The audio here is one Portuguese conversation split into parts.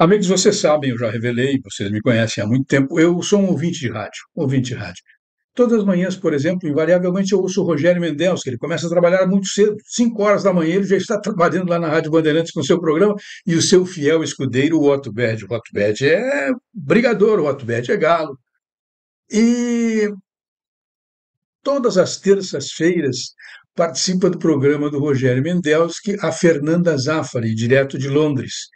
Amigos, vocês sabem, eu já revelei, vocês me conhecem há muito tempo, eu sou um ouvinte de rádio, ouvinte de rádio. Todas as manhãs, por exemplo, invariavelmente eu ouço o Rogério Mendels, que ele começa a trabalhar muito cedo, 5 horas da manhã, ele já está trabalhando lá na Rádio Bandeirantes com o seu programa, e o seu fiel escudeiro, o Otto Bad. O Otto Bad é brigador, o Otto Bad é galo. E todas as terças-feiras participa do programa do Rogério Mendels, que a Fernanda Zaffari, direto de Londres.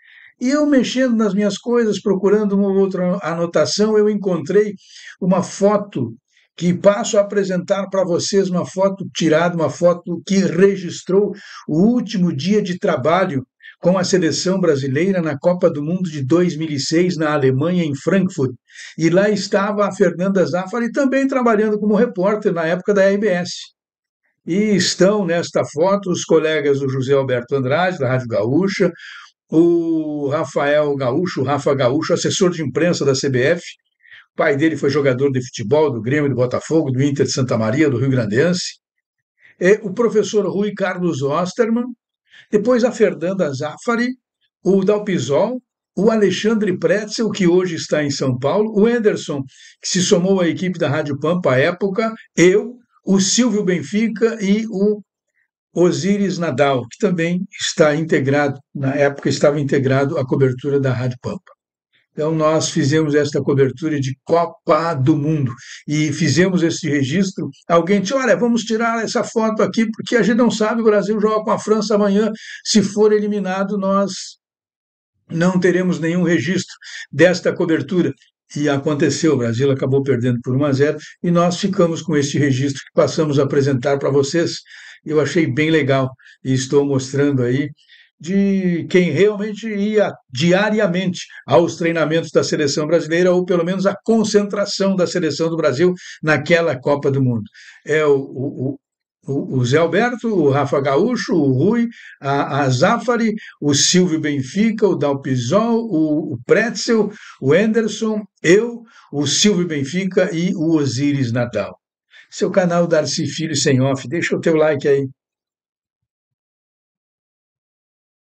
E eu mexendo nas minhas coisas, procurando uma outra anotação, eu encontrei uma foto que passo a apresentar para vocês uma foto tirada, uma foto que registrou o último dia de trabalho com a seleção brasileira na Copa do Mundo de 2006 na Alemanha, em Frankfurt. E lá estava a Fernanda Zafari também trabalhando como repórter na época da RBS. E estão nesta foto os colegas do José Alberto Andrade, da Rádio Gaúcha, o Rafael Gaúcho, Rafa Gaúcho, assessor de imprensa da CBF. O pai dele foi jogador de futebol do Grêmio, do Botafogo, do Inter de Santa Maria, do Rio Grandense. E o professor Rui Carlos Osterman, depois a Fernanda Zaffari, o Dalpisol, o Alexandre Pretzel, que hoje está em São Paulo, o Anderson, que se somou à equipe da Rádio Pampa à época, eu, o Silvio Benfica e o Osiris Nadal, que também está integrado, na época estava integrado à cobertura da Rádio Pampa. Então, nós fizemos esta cobertura de Copa do Mundo e fizemos esse registro. Alguém disse: Olha, vamos tirar essa foto aqui, porque a gente não sabe, o Brasil joga com a França amanhã. Se for eliminado, nós não teremos nenhum registro desta cobertura. E aconteceu, o Brasil acabou perdendo por 1 a 0 e nós ficamos com este registro que passamos a apresentar para vocês. Eu achei bem legal e estou mostrando aí de quem realmente ia diariamente aos treinamentos da seleção brasileira, ou pelo menos a concentração da seleção do Brasil naquela Copa do Mundo. É o, o, o, Zé Alberto, o Rafa Gaúcho, o Rui, a, a Zafari, o Silvio Benfica, o Dal o, o Pretzel, o Anderson, eu, o Silvio Benfica e o Osíris Natal. Seu canal Darcy Filho Sem Off, deixa o teu like aí.